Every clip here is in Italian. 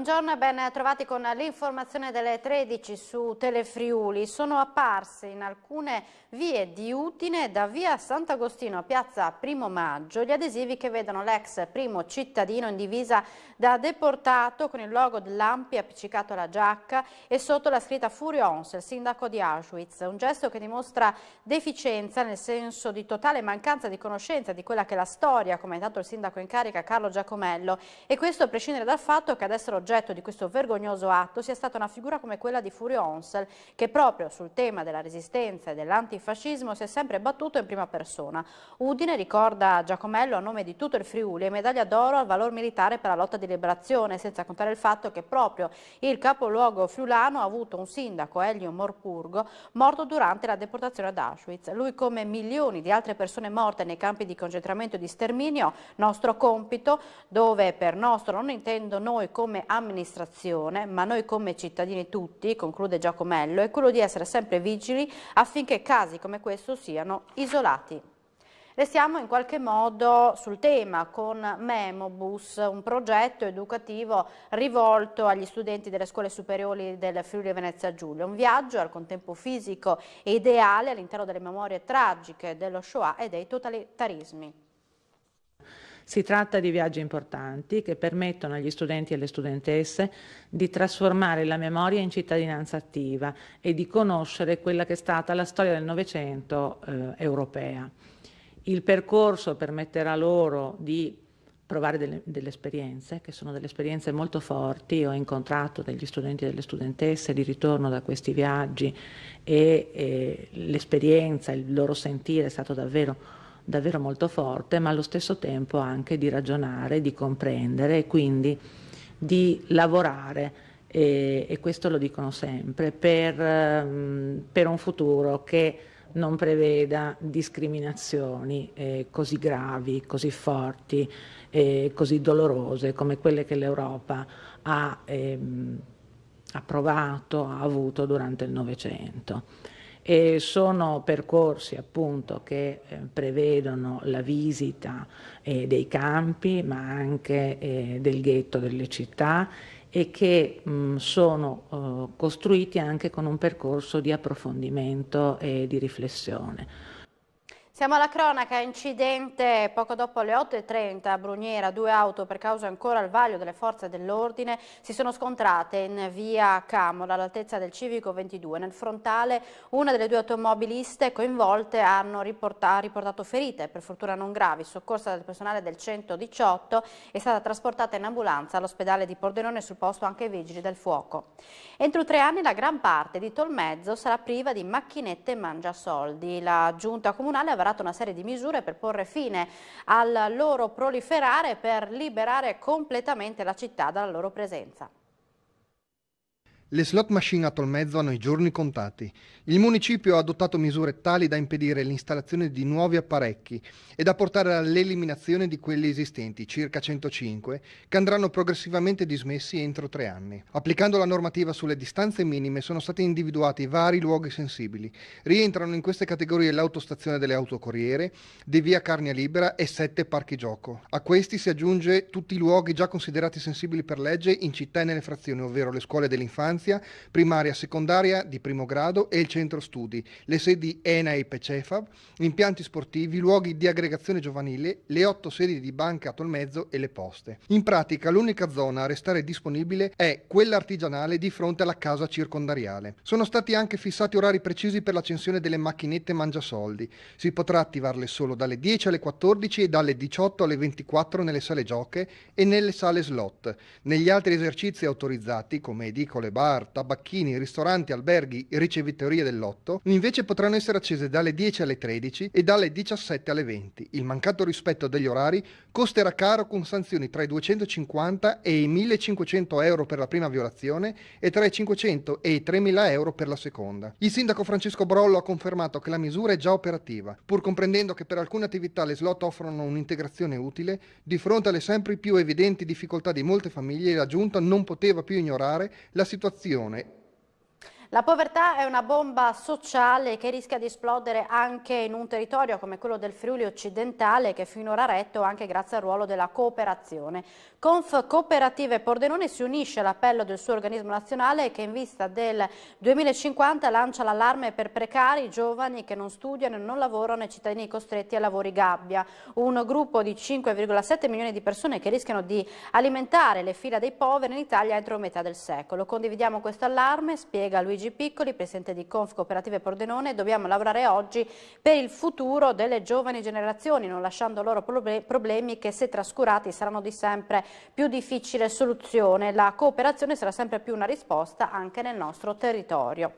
Buongiorno e ben trovati con l'informazione delle 13 su Telefriuli. Sono apparse in alcune vie di Utine da via Sant'Agostino a piazza Primo Maggio gli adesivi che vedono l'ex primo cittadino in divisa da deportato con il logo dell'Ampi appiccicato alla giacca e sotto la scritta Furio Ons, il sindaco di Auschwitz. Un gesto che dimostra deficienza nel senso di totale mancanza di conoscenza di quella che è la storia, come ha dato il sindaco in carica Carlo Giacomello. E questo a prescindere dal fatto che adesso oggetto di questo vergognoso atto sia stata una figura come quella di Furio Onsel, che proprio sul tema della resistenza e dell'antifascismo si è sempre battuto in prima persona. Udine ricorda Giacomello a nome di tutto il Friuli e medaglia d'oro al valor militare per la lotta di liberazione, senza contare il fatto che proprio il capoluogo friulano ha avuto un sindaco, Elio Morpurgo, morto durante la deportazione ad Auschwitz. Lui, come milioni di altre persone morte nei campi di concentramento e di sterminio, nostro compito, dove per nostro non intendo noi come amministrazione, amministrazione, ma noi come cittadini tutti, conclude Giacomello, è quello di essere sempre vigili affinché casi come questo siano isolati. Restiamo in qualche modo sul tema con Memobus, un progetto educativo rivolto agli studenti delle scuole superiori del Friuli Venezia Giulia. Un viaggio al contempo fisico e ideale all'interno delle memorie tragiche dello Shoah e dei totalitarismi. Si tratta di viaggi importanti che permettono agli studenti e alle studentesse di trasformare la memoria in cittadinanza attiva e di conoscere quella che è stata la storia del Novecento eh, europea. Il percorso permetterà loro di provare delle, delle, esperienze, che sono delle esperienze molto forti. ho incontrato degli studenti e delle studentesse di ritorno da questi viaggi e, e l'esperienza, il loro sentire è stato davvero molto davvero molto forte, ma allo stesso tempo anche di ragionare, di comprendere e quindi di lavorare. E, e questo lo dicono sempre, per, ehm, per, un futuro che non preveda discriminazioni eh, così gravi, così forti, eh, così dolorose come quelle che l'Europa ha, ehm, ha provato, ha avuto durante il Novecento. E sono percorsi appunto che eh, prevedono la visita eh, dei campi ma anche eh, del ghetto delle città e che mh, mm, sono oh, costruiti anche con un percorso di approfondimento e di riflessione. Siamo alla cronaca, incidente poco dopo le 8.30 a Bruniera, due auto per causa ancora al vaglio delle forze dell'ordine si sono scontrate in via Camola all'altezza del Civico 22. Nel frontale una delle due automobiliste coinvolte hanno riportato, ha riportato ferite, per fortuna non gravi, soccorsa dal personale del 118 è stata trasportata in ambulanza all'ospedale di Pordenone sul posto anche i vigili del fuoco. Entro tre anni la gran parte di Tolmezzo sarà priva di macchinette mangiasoldi. La giunta comunale avrà varato una serie di misure per porre fine al loro proliferare per liberare completamente la città dalla loro presenza. Le slot machine a Tolmezzo hanno i giorni contati. Il municipio ha adottato misure tali da impedire l'installazione di nuovi apparecchi e da portare all'eliminazione di quelli esistenti, circa 105, che andranno progressivamente dismessi entro tre anni. Applicando la normativa sulle distanze minime sono stati individuati vari luoghi sensibili. Rientrano in queste categorie l'autostazione delle autocorriere, di via Carnia Libera e sette parchi gioco. A questi si aggiunge tutti i luoghi già considerati sensibili per legge in città e nelle frazioni, ovvero le scuole dell'infanzia, infanzia, primaria, secondaria di primo grado e il centro studi, le sedi ENA e PECEFAB, impianti sportivi, luoghi di aggregazione giovanile, le otto sedi di Banca Tolmezzo e le poste. In pratica l'unica zona a restare disponibile è quella artigianale di fronte alla casa circondariale. Sono stati anche fissati orari precisi per l'accensione delle macchinette mangiasoldi. Si potrà attivarle solo dalle 10 alle 14 e dalle 18 alle 24 nelle sale gioche e nelle sale slot. Negli altri esercizi autorizzati, come edicole bar, bar, tabacchini, ristoranti, alberghi e ricevitorie del lotto, invece potranno essere accese dalle 10 alle 13 e dalle 17 alle 20. Il mancato rispetto degli orari costerà caro con sanzioni tra i 250 e i 1500 euro per la prima violazione e tra i 500 e i 3000 euro per la seconda. Il sindaco Francesco Brollo ha confermato che la misura è già operativa, pur comprendendo che per alcune attività le slot offrono un'integrazione utile, di fronte alle sempre più evidenti difficoltà di molte famiglie la giunta non poteva più ignorare la situazione la povertà è una bomba sociale che rischia di esplodere anche in un territorio come quello del Friuli occidentale che finora ha retto anche grazie al ruolo della cooperazione. Conf Cooperative Pordenone si unisce all'appello del suo organismo nazionale che in vista del 2050 lancia l'allarme per precari, giovani che non studiano e non lavorano e cittadini costretti a lavori gabbia. Un gruppo di 5,7 milioni di persone che rischiano di alimentare le fila dei poveri in Italia entro metà del secolo. Condividiamo questo allarme, spiega Luigi Luigi Piccoli, presidente di Conf Cooperative Pordenone, dobbiamo lavorare oggi per il futuro delle giovani generazioni, non lasciando loro problemi che se trascurati saranno di sempre più difficile soluzione. La cooperazione sarà sempre più una risposta anche nel nostro territorio.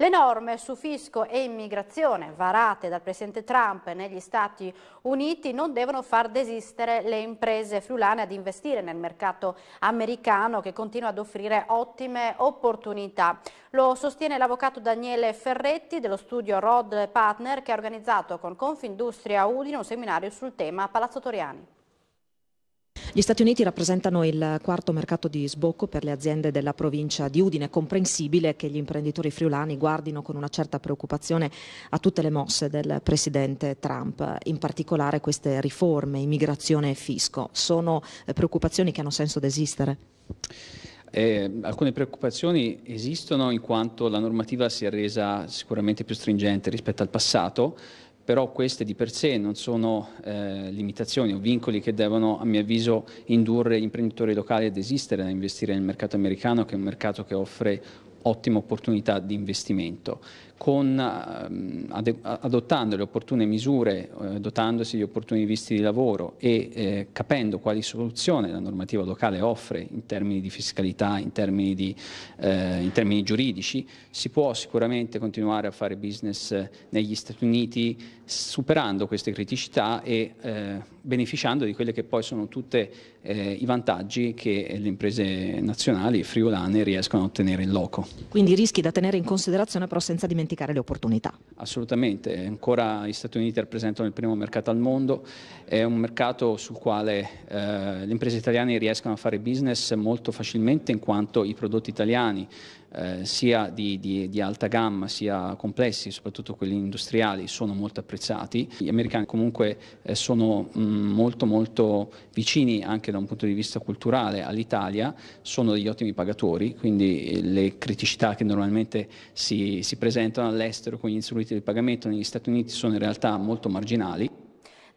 Le norme su fisco e immigrazione varate dal presidente Trump negli Stati Uniti non devono far desistere le imprese friulane ad investire nel mercato americano che continua ad offrire ottime opportunità. Lo sostiene l'avvocato Daniele Ferretti dello studio Rod Partner che ha organizzato con Confindustria Udine un seminario sul tema Palazzo Toriani. Gli Stati Uniti rappresentano il quarto mercato di sbocco per le aziende della provincia di Udine. È comprensibile che gli imprenditori friulani guardino con una certa preoccupazione a tutte le mosse del presidente Trump, in particolare queste riforme, immigrazione e fisco. Sono eh, preoccupazioni che hanno senso desistere? Eh, alcune preoccupazioni esistono in quanto la normativa si è resa sicuramente più stringente rispetto al passato, però queste di per sé non sono eh, limitazioni o vincoli che devono, a mio avviso, indurre gli imprenditori locali ad esistere, a investire nel mercato americano, che è un mercato che offre ottime opportunità di investimento con, ehm, adottando le opportune misure, eh, dotandosi di opportuni visti di lavoro e eh, capendo quali soluzioni la normativa locale offre in termini di fiscalità, in termini, di, eh, in termini giuridici, si può sicuramente continuare a fare business negli Stati Uniti superando queste criticità e eh, beneficiando di quelli che poi sono tutti eh, i vantaggi che le imprese nazionali e friulane riescono a ottenere in loco. Quindi rischi da tenere in considerazione però senza dimenticare dimenticare le opportunità. Assolutamente, ancora gli Stati Uniti rappresentano il primo mercato al mondo, è un mercato sul quale eh, le imprese italiane riescono a fare business molto facilmente in quanto i prodotti italiani eh, sia di, di, di, alta gamma sia complessi, soprattutto quelli industriali, sono molto apprezzati. Gli americani comunque eh, sono mh, mm, molto molto vicini anche da un punto di vista culturale all'Italia, sono degli ottimi pagatori, quindi eh, le criticità che normalmente si, si presentano all'estero con gli instrumenti del pagamento negli Stati Uniti sono in realtà molto marginali.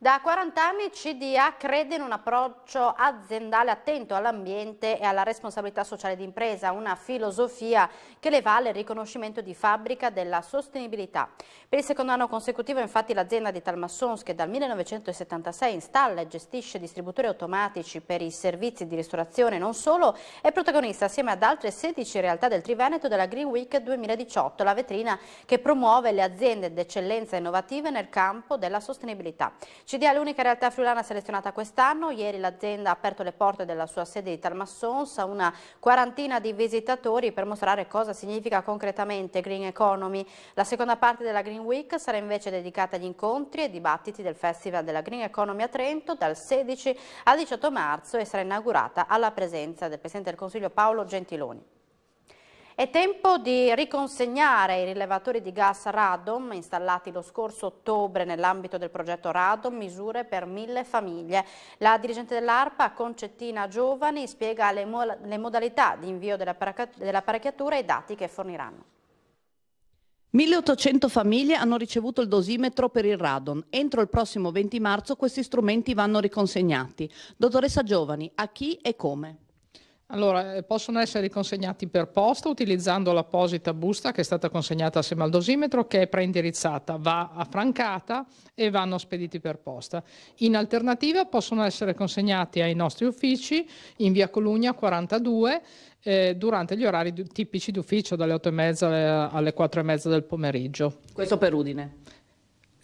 Da 40 anni CDA crede in un approccio aziendale attento all'ambiente e alla responsabilità sociale d'impresa, una filosofia che le vale il riconoscimento di fabbrica della sostenibilità. Per il secondo anno consecutivo infatti l'azienda di Talmassons che dal 1976 installa e gestisce distributori automatici per i servizi di ristorazione non solo è protagonista assieme ad altre 16 realtà del Triveneto della Green Week 2018, la vetrina che promuove le aziende d'eccellenza innovative nel campo della sostenibilità. CDA è l'unica realtà friulana selezionata quest'anno, ieri l'azienda ha aperto le porte della sua sede di Talmassons a una quarantina di visitatori per mostrare cosa significa concretamente Green Economy. La seconda parte della Green Green Week sarà invece dedicata agli incontri e dibattiti del Festival della Green Economy a Trento dal 16 al 18 marzo e sarà inaugurata alla presenza del Presidente del Consiglio Paolo Gentiloni. È tempo di riconsegnare i rilevatori di gas Radom installati lo scorso ottobre nell'ambito del progetto Radom, misure per mille famiglie. La dirigente dell'ARPA, Concettina Giovani, spiega le, le modalità di invio dell'apparecchiatura e i dati che forniranno. 1800 famiglie hanno ricevuto il dosimetro per il radon. Entro il prossimo 20 marzo questi strumenti vanno riconsegnati. Dottoressa Giovani, a chi e come? Allora, eh, possono essere riconsegnati per posta utilizzando l'apposita busta che è stata consegnata assieme al dosimetro che è preindirizzata, va affrancata e vanno spediti per posta. In alternativa possono essere consegnati ai nostri uffici in via Colugna 42 eh, durante gli orari d- tipici d'ufficio dalle e mezza alle, alle mezza del pomeriggio. Questo per Udine?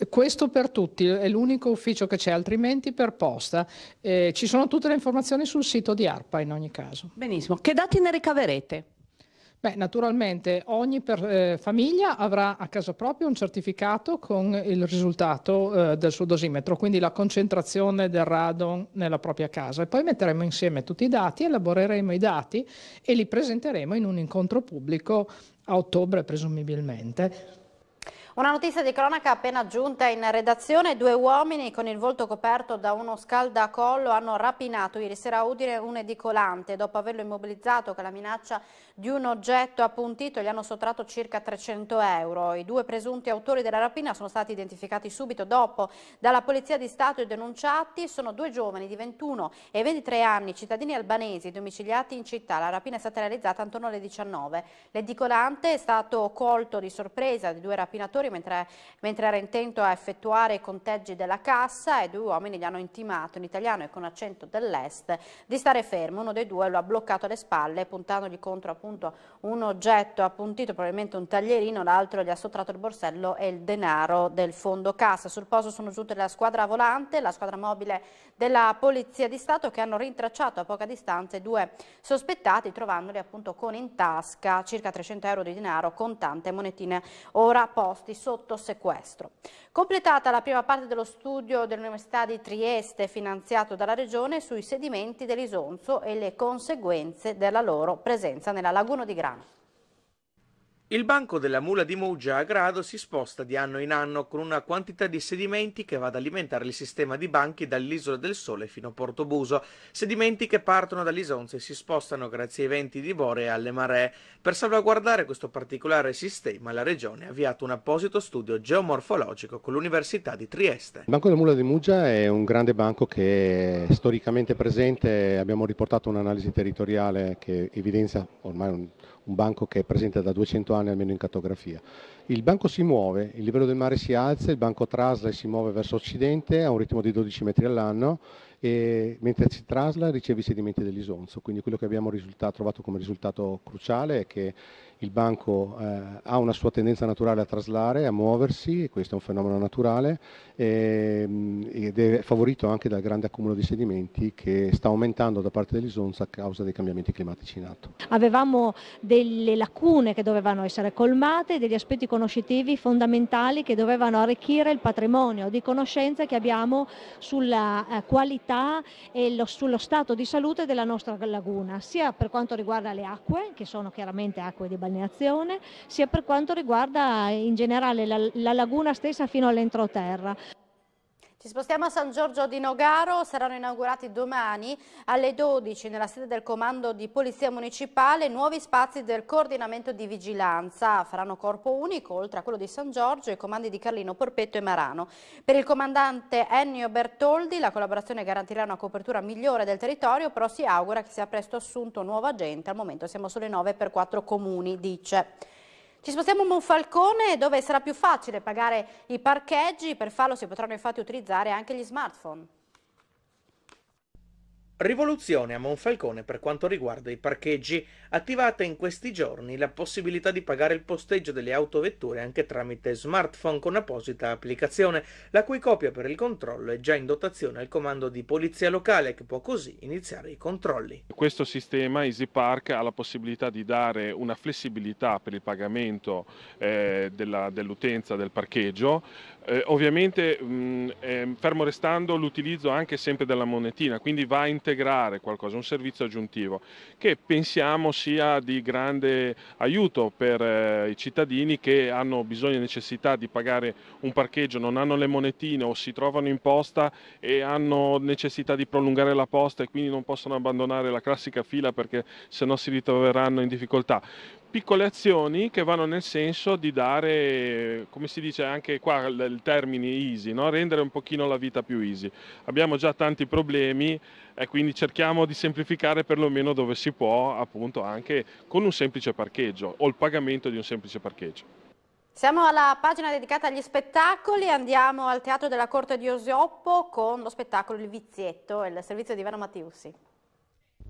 Questo per tutti, è l'unico ufficio che c'è, altrimenti per posta. Eh, ci sono tutte le informazioni sul sito di ARPA in ogni caso. Benissimo, che dati ne ricaverete? Beh, naturalmente ogni per, eh, famiglia avrà a casa propria un certificato con il risultato eh, del suo dosimetro, quindi la concentrazione del radon nella propria casa. E poi metteremo insieme tutti i dati, elaboreremo i dati e li presenteremo in un incontro pubblico a ottobre presumibilmente. Una notizia di cronaca appena giunta in redazione, due uomini con il volto coperto da uno scaldacollo hanno rapinato ieri sera a Udine un edicolante. Dopo averlo immobilizzato con la minaccia di un oggetto appuntito gli hanno sottratto circa 300 euro. I due presunti autori della rapina sono stati identificati subito dopo dalla Polizia di Stato e denunciati. Sono due giovani di 21 e 23 anni, cittadini albanesi, domiciliati in città. La rapina è stata realizzata intorno alle 19. L'edicolante è stato colto di sorpresa di due rapinatori lavoratori mentre, mentre era intento a effettuare i conteggi della cassa e due uomini gli hanno intimato in italiano e con accento dell'est di stare fermo. Uno dei due lo ha bloccato alle spalle puntandogli contro appunto un oggetto appuntito, probabilmente un taglierino, l'altro gli ha sottratto il borsello e il denaro del fondo cassa. Sul posto sono giunte la squadra volante, la squadra mobile della Polizia di Stato che hanno rintracciato a poca distanza i due sospettati trovandoli appunto con in tasca circa 300 euro di denaro, contante e monetine ora posti sotto sequestro. Completata la prima parte dello studio dell'Università di Trieste finanziato dalla Regione sui sedimenti dell'Isonzo e le conseguenze della loro presenza nella laguna di Grano. Il banco della mula di Muggia a Grado si sposta di anno in anno con una quantità di sedimenti che va ad alimentare il sistema di banchi dall'isola del Sole fino a Portobuso, sedimenti che partono dall'Isonzo e si spostano grazie ai venti di Bore e alle maree. Per salvaguardare questo particolare sistema la Regione ha avviato un apposito studio geomorfologico con l'Università di Trieste. Il banco della mula di Muggia è un grande banco che è storicamente presente, abbiamo riportato un'analisi territoriale che evidenzia ormai un un banco che è presente da 200 anni almeno in cartografia. Il banco si muove, il livello del mare si alza, il banco Trasla e si muove verso occidente a un ritmo di 12 metri all'anno e mentre si trasla riceve i sedimenti dell'Isonzo, quindi quello che abbiamo trovato come risultato cruciale è che il banco eh, ha una sua tendenza naturale a traslare, a muoversi, e questo è un fenomeno naturale, e, mm, ed è favorito anche dal grande accumulo di sedimenti che sta aumentando da parte dell'Isonza a causa dei cambiamenti climatici in atto. Avevamo delle lacune che dovevano essere colmate, degli aspetti conoscitivi fondamentali che dovevano arricchire il patrimonio di conoscenze che abbiamo sulla eh, qualità e lo, sullo stato di salute della nostra laguna, sia per quanto riguarda le acque, che sono chiaramente acque di base balneazione, sia per quanto riguarda in generale la, la laguna stessa fino all'entroterra. Ci spostiamo a San Giorgio di Nogaro, saranno inaugurati domani alle 12 nella sede del Comando di Polizia Municipale nuovi spazi del coordinamento di vigilanza. Faranno corpo unico, oltre a quello di San Giorgio, i comandi di Carlino, Porpetto e Marano. Per il comandante Ennio Bertoldi la collaborazione garantirà una copertura migliore del territorio, però si augura che sia presto assunto nuova gente. Al momento siamo solo in 9 per 4 comuni, dice. Ci spostiamo a Monfalcone dove sarà più facile pagare i parcheggi, per farlo si potranno infatti utilizzare anche gli smartphone. Rivoluzione a Monfalcone per quanto riguarda i parcheggi, attivata in questi giorni la possibilità di pagare il posteggio delle autovetture anche tramite smartphone con apposita applicazione, la cui copia per il controllo è già in dotazione al comando di polizia locale che può così iniziare i controlli. Questo sistema EasyPark ha la possibilità di dare una flessibilità per il pagamento eh, dell'utenza dell del parcheggio, eh, ovviamente mh, eh, fermo restando l'utilizzo anche sempre della monetina, quindi va in integrare qualcosa, un servizio aggiuntivo che pensiamo sia di grande aiuto per eh, i cittadini che hanno bisogno e necessità di pagare un parcheggio, non hanno le monetine o si trovano in posta e hanno necessità di prolungare la posta e quindi non possono abbandonare la classica fila perché sennò si ritroveranno in difficoltà piccole azioni che vanno nel senso di dare, come si dice anche qua il termine easy, no? rendere un pochino la vita più easy. Abbiamo già tanti problemi e quindi cerchiamo di semplificare perlomeno dove si può, appunto anche con un semplice parcheggio o il pagamento di un semplice parcheggio. Siamo alla pagina dedicata agli spettacoli, andiamo al Teatro della Corte di Osioppo con lo spettacolo Il Vizietto e il servizio di Ivano Mattiussi.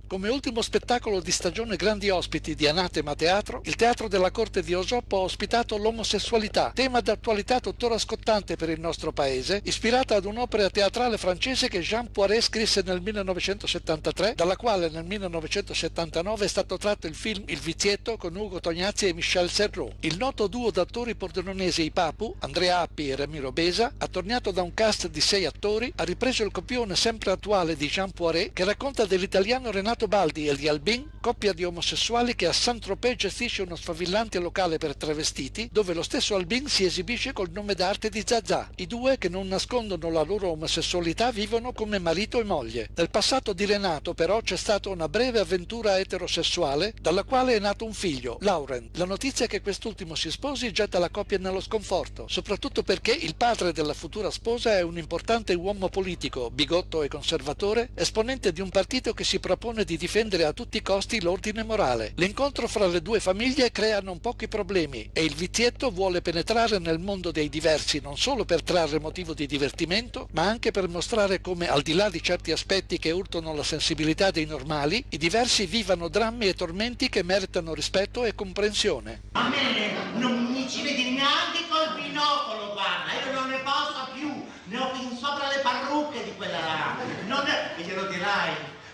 Come ultimo spettacolo di stagione grandi ospiti di Anatema Teatro, il Teatro della Corte di Osopo ha ospitato l'omosessualità, tema d'attualità tuttora scottante per il nostro paese, ispirata ad un'opera teatrale francese che Jean Poiret scrisse nel 1973, dalla quale nel 1979 è stato tratto il film Il Vizietto con Ugo Tognazzi e Michel Serrault. Il noto duo d'attori pordenonesi I Papu, Andrea Appi e Ramiro Besa, attorniato da un cast di sei attori, ha ripreso il copione sempre attuale di Jean Poiret che racconta dell'italiano Renato Renato Baldi e gli Albin, coppia di omosessuali che a Saint-Tropez gestisce uno sfavillante locale per travestiti, dove lo stesso Albin si esibisce col nome d'arte di Zazà. I due, che non nascondono la loro omosessualità, vivono come marito e moglie. Nel passato di Renato, però, c'è stata una breve avventura eterosessuale, dalla quale è nato un figlio, Lauren. La notizia che quest'ultimo si sposi getta la coppia nello sconforto, soprattutto perché il padre della futura sposa è un importante uomo politico, bigotto e conservatore, esponente di un partito che si propone di difendere a tutti i costi l'ordine morale. L'incontro fra le due famiglie crea non pochi problemi e il vizietto vuole penetrare nel mondo dei diversi non solo per trarre motivo di divertimento, ma anche per mostrare come, al di là di certi aspetti che urtano la sensibilità dei normali, i diversi vivano drammi e tormenti che meritano rispetto e comprensione. A me non mi ci vedi neanche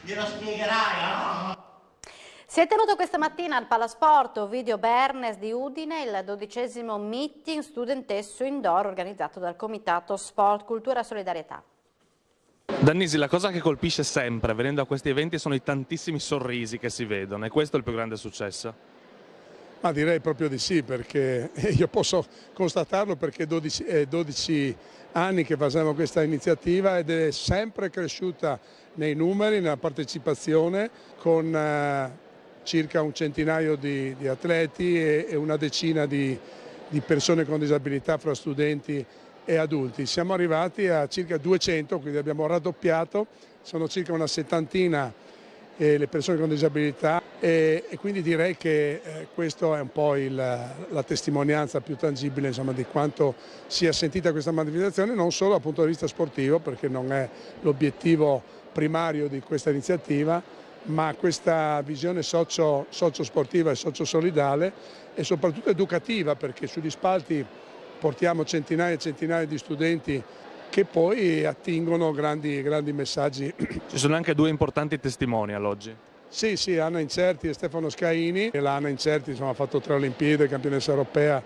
glielo spiegherai. No? Si è tenuto questa mattina al Palasporto Video Bernes di Udine il dodicesimo meeting studentessu indoor organizzato dal Comitato Sport Cultura Solidarietà. Dannisi, la cosa che colpisce sempre venendo a questi eventi sono i tantissimi sorrisi che si vedono e questo è il più grande successo. Ma direi proprio di sì, perché io posso constatarlo perché 12, è 12 anni che facciamo questa iniziativa ed è sempre cresciuta nei numeri, nella partecipazione, con eh, circa un centinaio di, di atleti e, e, una decina di, di persone con disabilità fra studenti e adulti. Siamo arrivati a circa 200, quindi abbiamo raddoppiato, sono circa una settantina eh, le persone con disabilità e, e quindi direi che eh, questa è un po' il, la testimonianza più tangibile insomma, di quanto sia sentita questa manifestazione non solo dal punto di vista sportivo perché non è l'obiettivo primario di questa iniziativa ma questa visione socio, socio-sportiva e socio-solidale e soprattutto educativa perché sugli spalti portiamo centinaia e centinaia di studenti che poi attingono grandi, grandi messaggi. Ci sono anche due importanti testimonial oggi. Sì, sì, Anna Incerti e Stefano Scaini. L'Anna Incerti insomma, ha fatto tre Olimpiadi, campionessa europea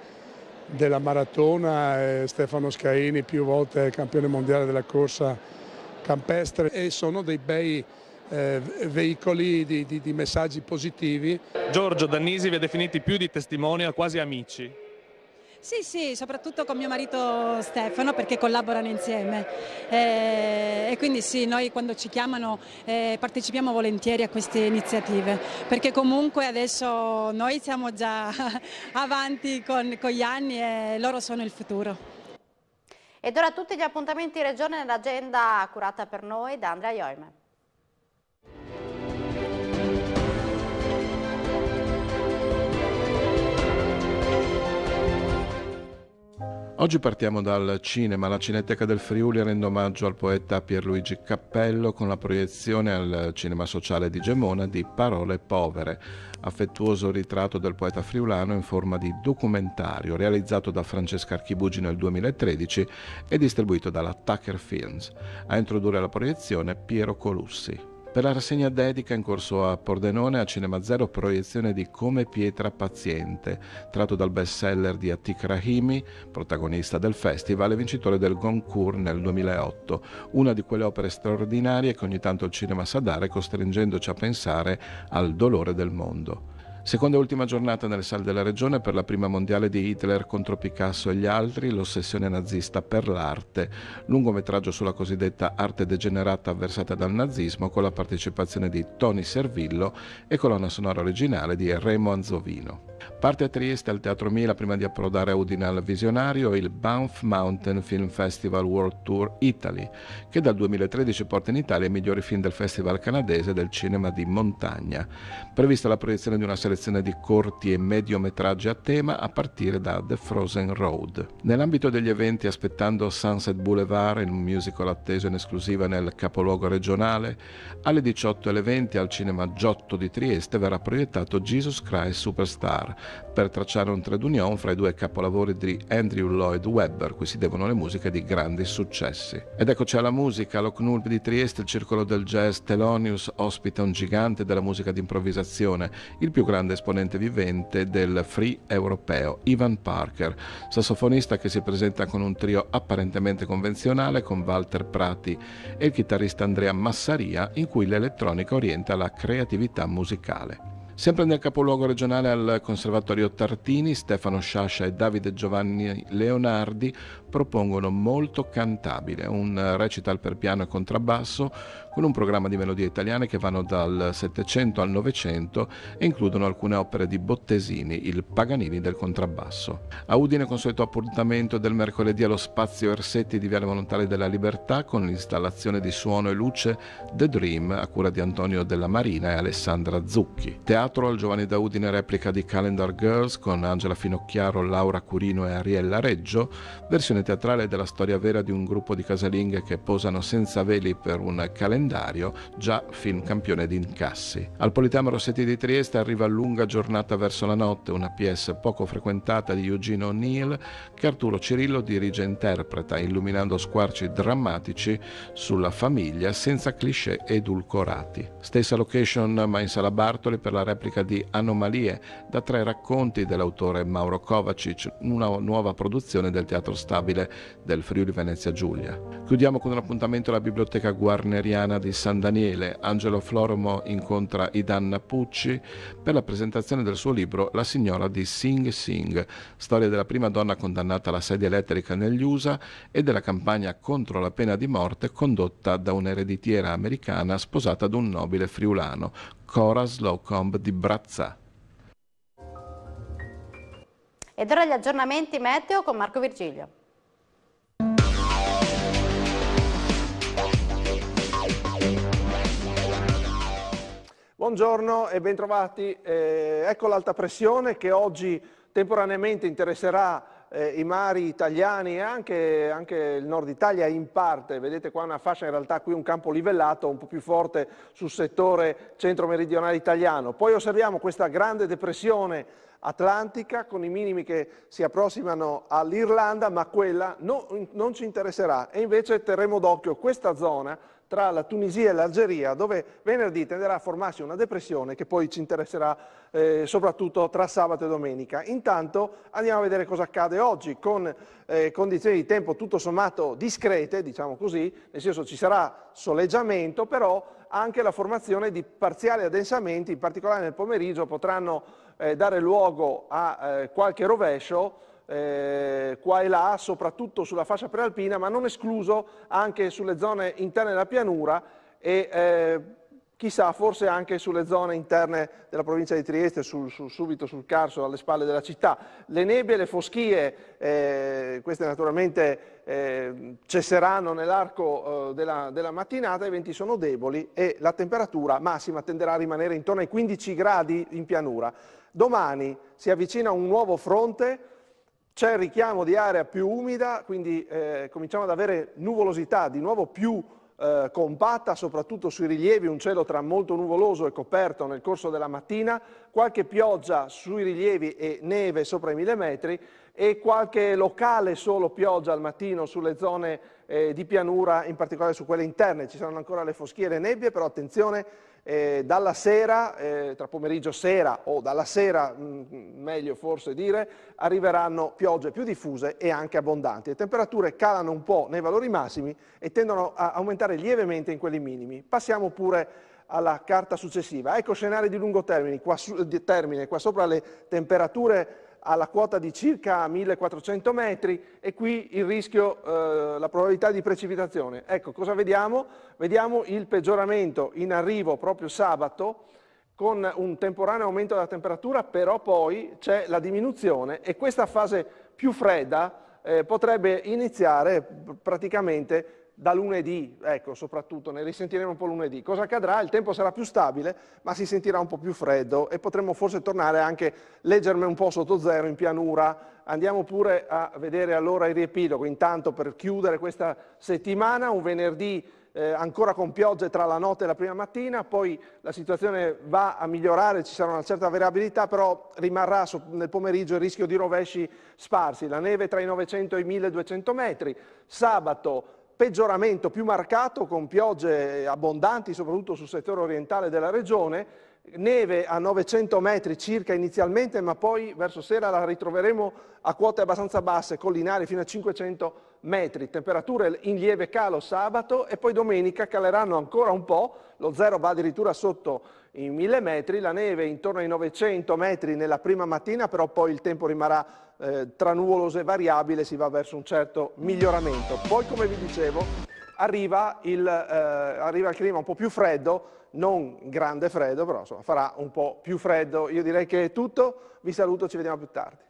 della maratona, e Stefano Scaini più volte campione mondiale della corsa campestre e sono dei bei eh, veicoli di, di, di messaggi positivi. Giorgio Dannisi vi ha definiti più di testimoni quasi amici. Sì, sì, soprattutto con mio marito Stefano perché collaborano insieme eh, e quindi sì, noi quando ci chiamano eh, partecipiamo volentieri a queste iniziative perché comunque adesso noi siamo già avanti con, con gli anni e loro sono il futuro. Ed ora tutti gli appuntamenti regione nell'agenda curata per noi da Andrea Ioime. Oggi partiamo dal cinema. La Cineteca del Friuli rende omaggio al poeta Pierluigi Cappello con la proiezione al Cinema Sociale di Gemona di Parole povere, affettuoso ritratto del poeta friulano in forma di documentario realizzato da Francesca Archibugi nel 2013 e distribuito dalla Tucker Films. A introdurre la proiezione Piero Colussi per la rassegna dedica in corso a Pordenone a Cinema Zero proiezione di Come pietra paziente, tratto dal bestseller di Atik Rahimi, protagonista del festival e vincitore del Goncourt nel 2008, una di quelle opere straordinarie che ogni tanto il cinema sa dare costringendoci a pensare al dolore del mondo. Seconda e ultima giornata nelle sale della regione per la prima mondiale di Hitler contro Picasso e gli altri, l'ossessione nazista per l'arte, lungometraggio sulla cosiddetta arte degenerata avversata dal nazismo con la partecipazione di Tony Servillo e colonna sonora originale di Remo Anzovino. Parte a Trieste al Teatro Mila prima di approdare a Udine al Visionario il Banff Mountain Film Festival World Tour Italy, che dal 2013 porta in Italia i migliori film del Festival canadese del cinema di montagna. Prevista la proiezione di una selezione di corti e mediometraggi a tema a partire da The Frozen Road. Nell'ambito degli eventi aspettando Sunset Boulevard, il musical atteso in esclusiva nel capoluogo regionale, alle 18 alle 20 al cinema Giotto di Trieste verrà proiettato Jesus Christ Superstar Star per tracciare un trade union fra i due capolavori di Andrew Lloyd Webber, cui si devono le musiche di grandi successi. Ed eccoci alla musica, l'Ocnulp di Trieste, il Circolo del Jazz Telonius ospita un gigante della musica d'improvvisazione, il più grande esponente vivente del free europeo, Ivan Parker, sassofonista che si presenta con un trio apparentemente convenzionale con Walter Prati e il chitarrista Andrea Massaria, in cui l'elettronica orienta la creatività musicale. Sempre nel capoluogo regionale al Conservatorio Tartini, Stefano Sciascia e Davide Giovanni Leonardi propongono Molto Cantabile, un recital per piano e contrabbasso con un programma di melodie italiane che vanno dal 700 al 900 e includono alcune opere di Bottesini, il Paganini del contrabbasso. A Udine consueto appuntamento del mercoledì allo spazio Ersetti di Viale Volontari della Libertà con l'installazione di suono e luce The Dream a cura di Antonio Della Marina e Alessandra Zucchi. Teatro al Giovanni da Udine replica di Calendar Girls con Angela Finocchiaro, Laura Curino e Ariella Reggio, versione rappresentazione teatrale della storia vera di un gruppo di casalinghe che posano senza veli per un calendario, già film campione di incassi. Al Politeama Rossetti di Trieste arriva Lunga giornata verso la notte, una pièce poco frequentata di Eugene O'Neill che Arturo Cirillo dirige e interpreta, illuminando squarci drammatici sulla famiglia senza cliché edulcorati. Stessa location ma in sala Bartoli per la replica di Anomalie, da tre racconti dell'autore Mauro Kovacic, una nuova produzione del Teatro Stab stabile del Friuli Venezia Giulia. Chiudiamo con un appuntamento alla Biblioteca Guarneriana di San Daniele. Angelo Floromo incontra Idanna Pucci per la presentazione del suo libro La signora di Sing Sing, storia della prima donna condannata alla sedia elettrica negli USA e della campagna contro la pena di morte condotta da un'ereditiera americana sposata ad un nobile friulano, Cora Slocomb di Brazza. Ed ora gli aggiornamenti meteo con Marco Virgilio. Buongiorno e bentrovati. Eh, ecco l'alta pressione che oggi temporaneamente interesserà eh, i mari italiani e anche, anche, il nord Italia in parte. Vedete qua una fascia, in realtà qui un campo livellato un po' più forte sul settore centro-meridionale italiano. Poi osserviamo questa grande depressione atlantica con i minimi che si approssimano all'Irlanda, ma quella no, non ci interesserà. E invece terremo d'occhio questa zona tra la Tunisia e l'Algeria, dove venerdì tenderà a formarsi una depressione che poi ci interesserà eh, soprattutto tra sabato e domenica. Intanto andiamo a vedere cosa accade oggi con eh, condizioni di tempo tutto sommato discrete, diciamo così, nel senso ci sarà soleggiamento, però anche la formazione di parziali addensamenti, in particolare nel pomeriggio potranno eh, dare luogo a eh, qualche rovescio eh, qua e là, soprattutto sulla fascia prealpina, ma non escluso anche sulle zone interne della pianura e eh, chissà forse anche sulle zone interne della provincia di Trieste, sul, sul, subito sul Carso, alle spalle della città. Le nebbie, le foschie, eh, queste naturalmente eh, cesseranno nell'arco eh, della, della mattinata, i venti sono deboli e la temperatura massima tenderà a rimanere intorno ai 15 gradi in pianura. Domani si avvicina un nuovo fronte c'è il richiamo di area più umida, quindi eh, cominciamo ad avere nuvolosità di nuovo più eh, compatta, soprattutto sui rilievi, un cielo tra molto nuvoloso e coperto nel corso della mattina, qualche pioggia sui rilievi e neve sopra i mille metri e qualche locale solo pioggia al mattino sulle zone eh, di pianura, in particolare su quelle interne. Ci saranno ancora le foschiere e nebbie, però attenzione eh, dalla sera, eh, tra pomeriggio sera o dalla sera, mh, mm, mm, meglio forse dire, arriveranno piogge più diffuse e anche abbondanti. Le temperature calano un po' nei valori massimi e tendono a aumentare lievemente in quelli minimi. Passiamo pure alla carta successiva. Ecco scenari di lungo termine qua, su, eh, di termine, qua sopra le temperature alla quota di circa 1400 metri e qui il rischio, eh, la probabilità di precipitazione. Ecco, cosa vediamo? Vediamo il peggioramento in arrivo proprio sabato con un temporaneo aumento della temperatura, però poi c'è la diminuzione e questa fase più fredda eh, potrebbe iniziare praticamente da lunedì, ecco, soprattutto, ne risentiremo un po' lunedì. Cosa accadrà? Il tempo sarà più stabile, ma si sentirà un po' più freddo e potremo forse tornare anche leggermente un po' sotto zero in pianura. Andiamo pure a vedere allora il riepilogo. Intanto per chiudere questa settimana, un venerdì eh, ancora con piogge tra la notte e la prima mattina, poi la situazione va a migliorare, ci sarà una certa variabilità, però rimarrà nel pomeriggio il rischio di rovesci sparsi, la neve tra i 900 e i 1200 metri, sabato peggioramento più marcato con piogge abbondanti soprattutto sul settore orientale della regione, neve a 900 metri circa inizialmente ma poi verso sera la ritroveremo a quote abbastanza basse, collinari fino a 500 metri, temperature in lieve calo sabato e poi domenica caleranno ancora un po', lo zero va addirittura sotto in 1000 metri, la neve intorno ai 900 metri nella prima mattina, però poi il tempo rimarrà eh, tra nuvoloso e variabile, si va verso un certo miglioramento. Poi, come vi dicevo, arriva il, eh, arriva il clima un po' più freddo, non grande freddo, però insomma, farà un po' più freddo. Io direi che è tutto, vi saluto, ci vediamo più tardi.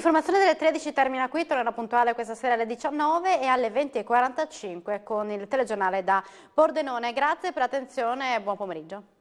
L'informazione delle 13 termina qui, tornerà puntuale questa sera alle 19 e alle 20.45 con il telegiornale da Pordenone. Grazie per l'attenzione e buon pomeriggio.